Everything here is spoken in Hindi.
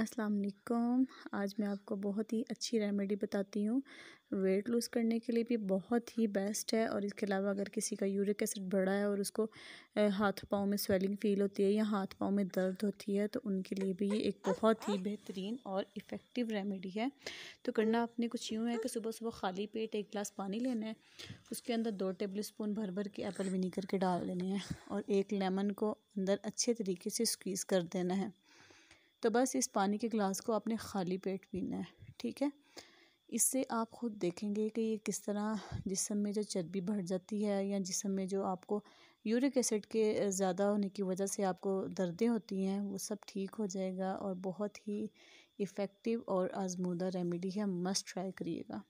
अस्सलाम वालेकुम आज मैं आपको बहुत ही अच्छी रेमेडी बताती हूँ वेट लूज़ करने के लिए भी बहुत ही बेस्ट है और इसके अलावा अगर किसी का यूरिक एसिड बढ़ा है और उसको हाथ पाँव में स्वेलिंग फ़ील होती है या हाथ पाँव में दर्द होती है तो उनके लिए भी ये एक बहुत ही बेहतरीन और इफ़ेक्टिव रेमेडी है तो करना आपने कुछ यूँ है कि सुबह सुबह खाली पेट एक गिलास पानी लेना है उसके अंदर दो टेबल स्पून भर भर के एप्पल विनीगर के डाल लेने हैं और एक लेमन को अंदर अच्छे तरीके से स्क्वीज़ कर देना है तो बस इस पानी के गिलास को आपने खाली पेट पीना है ठीक है इससे आप ख़ुद देखेंगे कि ये किस तरह जिसम में जो चर्बी बढ़ जाती है या जिसम में जो आपको यूरिक एसिड के ज़्यादा होने की वजह से आपको दर्दें होती हैं वो सब ठीक हो जाएगा और बहुत ही इफ़ेक्टिव और आजमूदा रेमेडी है मस्ट ट्राई करिएगा